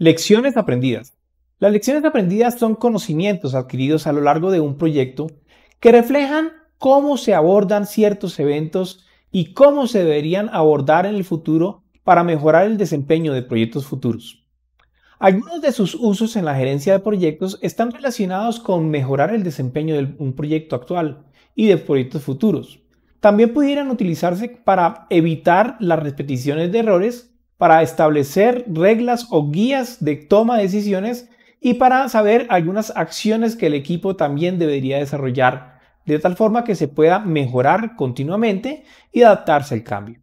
Lecciones aprendidas. Las lecciones aprendidas son conocimientos adquiridos a lo largo de un proyecto que reflejan cómo se abordan ciertos eventos y cómo se deberían abordar en el futuro para mejorar el desempeño de proyectos futuros. Algunos de sus usos en la gerencia de proyectos están relacionados con mejorar el desempeño de un proyecto actual y de proyectos futuros. También pudieran utilizarse para evitar las repeticiones de errores para establecer reglas o guías de toma de decisiones y para saber algunas acciones que el equipo también debería desarrollar, de tal forma que se pueda mejorar continuamente y adaptarse al cambio.